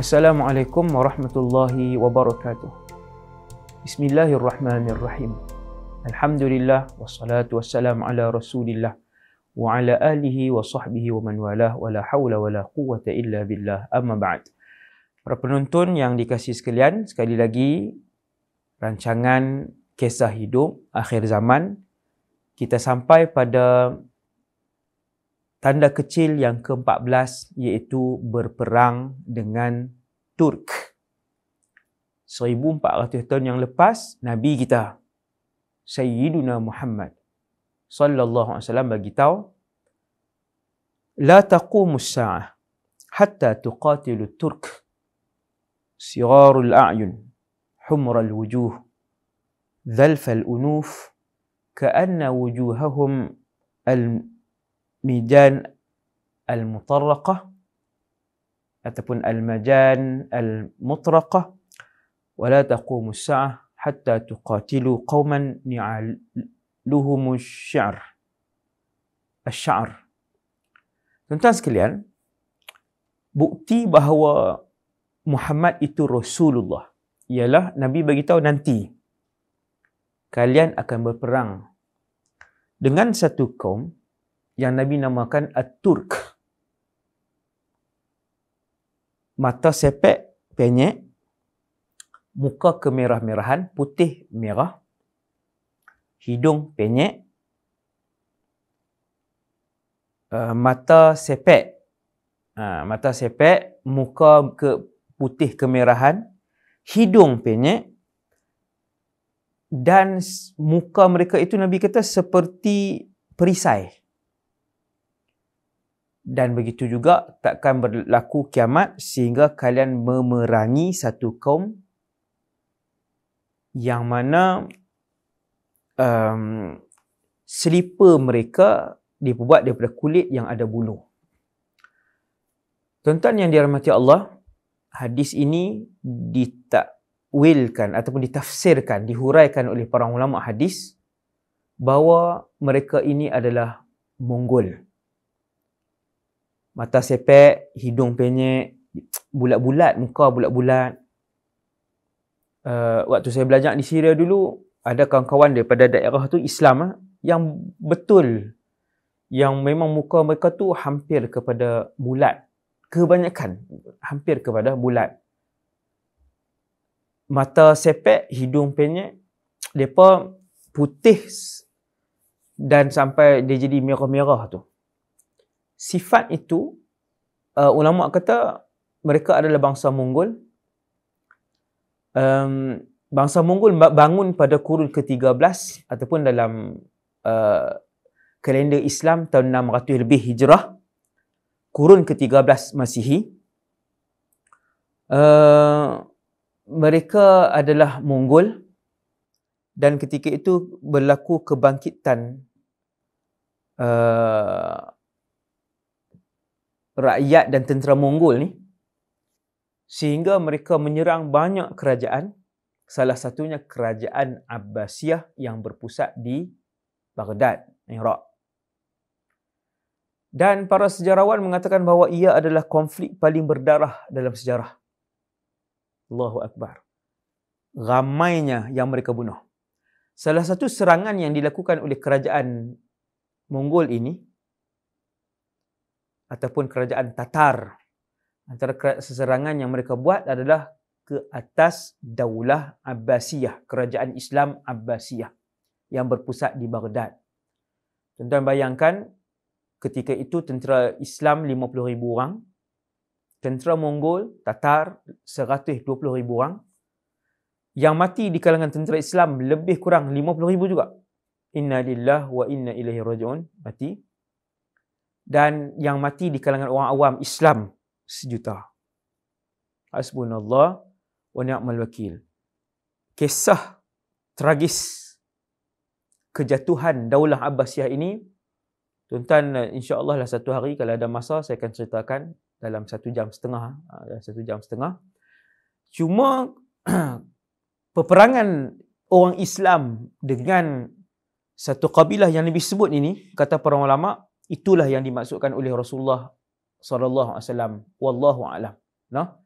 Assalamualaikum warahmatullahi wabarakatuh. Bismillahirrahmanirrahim. Alhamdulillah wassalatu wassalamu ala Rasulillah wa ala alihi wa sahbihi wa man walah wa la haula wa la quwwata illa billah. Amma ba'd. Para penonton yang dikasihi sekalian, sekali lagi rancangan kisah hidup akhir zaman kita sampai pada Tanda kecil yang ke-14 iaitu berperang dengan Turk. 1400 tahun yang lepas nabi kita Sayyiduna Muhammad sallallahu alaihi wasallam bagi tahu la taqumu saah hatta tuqatilu turk sigharul a'yun humral wujuh dhalfal unuf ka'anna wujuhahum ميجان المطرقة أتكون المجان المطرقة ولا تقوم الساعة hatta تقاتلوا قوما نعالهم الشعر الشعر Tuan-tuan sekalian, bukti bahawa Muhammad itu Rasulullah ialah Nabi bagi tahu nanti kalian akan berperang dengan satu kaum yang Nabi namakan At-Turk. Mata sepek, penyek. Muka kemerah-merahan, putih merah. Hidung penyek. Uh, mata sepek. Ha, mata sepek, muka ke putih kemerahan. Hidung penyek. Dan muka mereka itu Nabi kata seperti perisai dan begitu juga takkan berlaku kiamat sehingga kalian memerangi satu kaum yang mana um, selipa mereka dibuat daripada kulit yang ada bulu. Tuan-tuan yang dirahmati Allah, hadis ini ditakwilkan ataupun ditafsirkan, dihuraikan oleh para ulama hadis bahawa mereka ini adalah Mongol. Mongol mata sepek, hidung penyek, bulat-bulat, muka bulat-bulat. Uh, waktu saya belajar di Syria dulu, ada kawan-kawan daripada daerah tu Islam uh, yang betul yang memang muka mereka tu hampir kepada bulat. Kebanyakan hampir kepada bulat. Mata sepek, hidung penyek, mereka putih dan sampai dia jadi merah-merah tu sifat itu uh, ulama kata mereka adalah bangsa Mongol. Um, bangsa Mongol bangun pada kurun ke-13 ataupun dalam uh, kalender Islam tahun 600 lebih Hijrah. Kurun ke-13 Masihi. Uh, mereka adalah Mongol dan ketika itu berlaku kebangkitan uh, rakyat dan tentera Mongol ni sehingga mereka menyerang banyak kerajaan salah satunya kerajaan Abbasiyah yang berpusat di Baghdad, Iraq. Dan para sejarawan mengatakan bahawa ia adalah konflik paling berdarah dalam sejarah. Allahu Akbar. Ramainya yang mereka bunuh. Salah satu serangan yang dilakukan oleh kerajaan Mongol ini ataupun kerajaan Tatar. Antara seserangan yang mereka buat adalah ke atas Daulah Abbasiyah, kerajaan Islam Abbasiyah yang berpusat di Baghdad. Tuan-tuan bayangkan ketika itu tentera Islam 50,000 orang, tentera Mongol, Tatar 120,000 orang. Yang mati di kalangan tentera Islam lebih kurang 50,000 juga. Inna lillah wa inna ilaihi raji'un. Mati dan yang mati di kalangan orang awam Islam sejuta. Hasbunallah wa ni'mal wakil. Kisah tragis kejatuhan Daulah Abbasiyah ini tuan-tuan eh, insya-Allah lah satu hari kalau ada masa saya akan ceritakan dalam satu jam setengah eh, dalam satu jam setengah. Cuma peperangan orang Islam dengan satu kabilah yang lebih sebut ini kata para ulama itulah yang dimaksudkan oleh Rasulullah sallallahu alaihi wasallam wallahu alam nah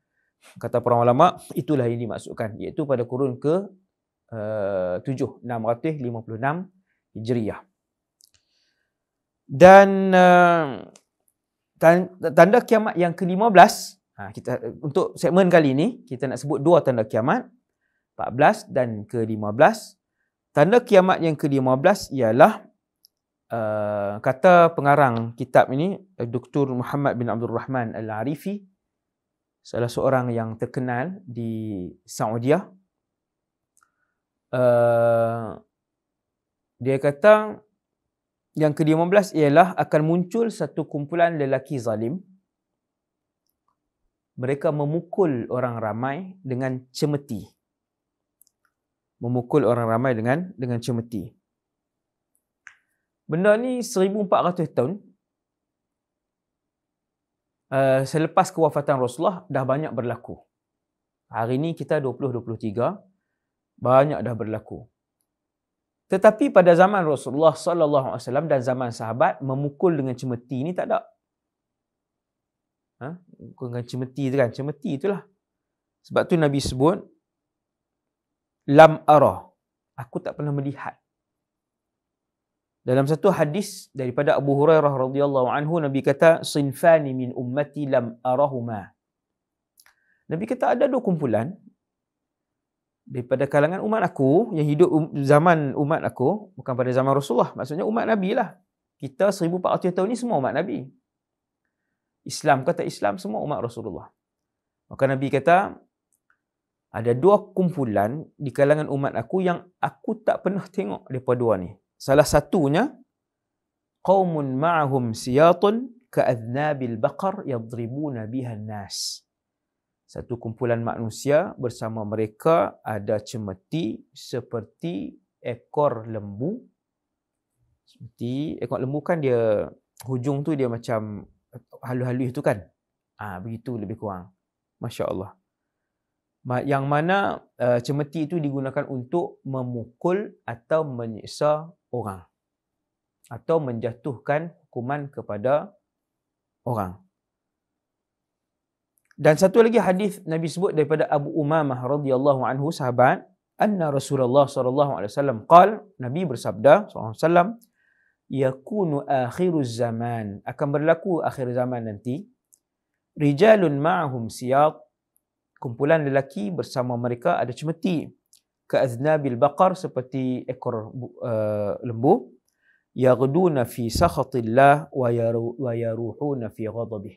kata para ulama itulah yang dimaksudkan iaitu pada kurun ke uh, 7 656 Hijriah dan uh, tanda kiamat yang ke-15 ha, kita untuk segmen kali ini kita nak sebut dua tanda kiamat 14 dan ke-15 tanda kiamat yang ke-15 ialah Eh, kata pengarang kitab ini eh, Dr. Muhammad bin Abdul Rahman Al-Arifi salah seorang yang terkenal di Saudi uh, dia kata yang ke-15 ialah akan muncul satu kumpulan lelaki zalim mereka memukul orang ramai dengan cemeti memukul orang ramai dengan dengan cemeti benda ni 1400 tahun uh, selepas kewafatan Rasulullah dah banyak berlaku. Hari ni kita 2023 banyak dah berlaku. Tetapi pada zaman Rasulullah saw dan zaman sahabat memukul dengan cemeti ni tak ada. Ha? Memukul dengan cemeti tu kan, cemeti itulah. Sebab tu Nabi sebut lam ara. Aku tak pernah melihat dalam satu hadis daripada Abu Hurairah radhiyallahu anhu Nabi kata sinfani min ummati lam arahuma. Nabi kata ada dua kumpulan daripada kalangan umat aku yang hidup um-, zaman umat aku bukan pada zaman Rasulullah maksudnya umat Nabi lah. Kita 1400 tahun ni semua umat Nabi. Islam kata Islam semua umat Rasulullah. Maka Nabi kata ada dua kumpulan di kalangan umat aku yang aku tak pernah tengok daripada dua ni. Salah satunya qaumun ma'ahum siyatun ka'adnabil baqar yadribuna biha an-nas. Satu kumpulan manusia bersama mereka ada cemeti seperti ekor lembu. Seperti ekor lembu kan dia hujung tu dia macam halu-halu tu kan. Ah ha, begitu lebih kurang. Masya-Allah yang mana uh, cemeti itu digunakan untuk memukul atau menyiksa orang atau menjatuhkan hukuman kepada orang. Dan satu lagi hadis Nabi sebut daripada Abu Umamah radhiyallahu anhu sahabat, anna Rasulullah sallallahu alaihi wasallam qal, Nabi bersabda sallallahu alaihi wasallam, yakunu akhiruz zaman, akan berlaku akhir zaman nanti, rijalun ma'hum siyat kumpulan lelaki bersama mereka ada cemeti ke aznabil baqar seperti ekor uh, lembu yaghduna fi sakhatillah wa wa yaruhuna fi ghadabih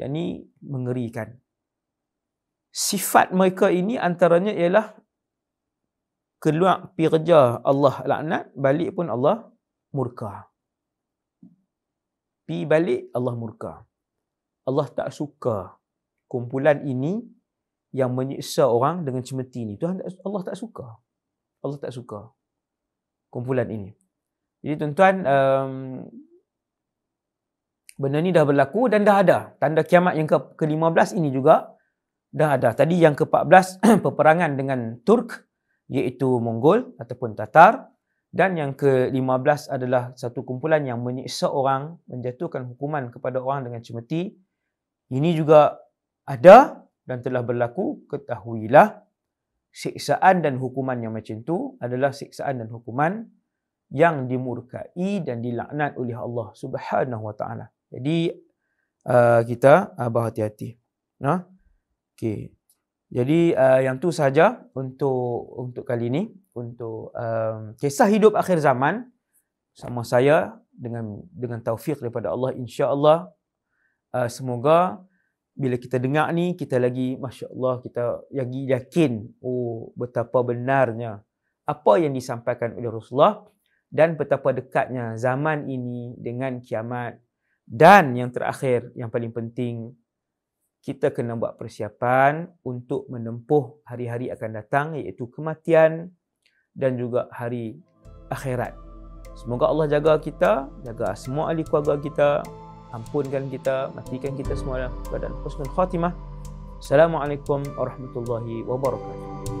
yakni mengerikan sifat mereka ini antaranya ialah keluar pi kerja Allah laknat balik pun Allah murka pi balik Allah murka Allah tak suka kumpulan ini yang menyiksa orang dengan cemeti ini. Tuhan Allah tak suka. Allah tak suka kumpulan ini. Jadi tuan-tuan, um, benda ni dah berlaku dan dah ada. Tanda kiamat yang ke- ke-15 ini juga dah ada. Tadi yang ke-14, peperangan dengan Turk iaitu Mongol ataupun Tatar. Dan yang ke-15 adalah satu kumpulan yang menyiksa orang, menjatuhkan hukuman kepada orang dengan cemeti. Ini juga ada dan telah berlaku, ketahuilah siksaan dan hukuman yang macam itu adalah siksaan dan hukuman yang dimurkai dan dilaknat oleh Allah Subhanahu Wa Taala. Jadi uh, kita uh, berhati-hati. Nah, okay. Jadi uh, yang tu saja untuk untuk kali ini untuk um, kisah hidup akhir zaman sama saya dengan dengan taufik daripada Allah insya-Allah uh, semoga bila kita dengar ni kita lagi masya Allah kita lagi yakin oh betapa benarnya apa yang disampaikan oleh Rasulullah dan betapa dekatnya zaman ini dengan kiamat dan yang terakhir yang paling penting kita kena buat persiapan untuk menempuh hari-hari akan datang iaitu kematian dan juga hari akhirat. Semoga Allah jaga kita, jaga semua ahli keluarga kita ampunkan kita, matikan kita semua dalam keadaan husnul khatimah. Assalamualaikum warahmatullahi wabarakatuh.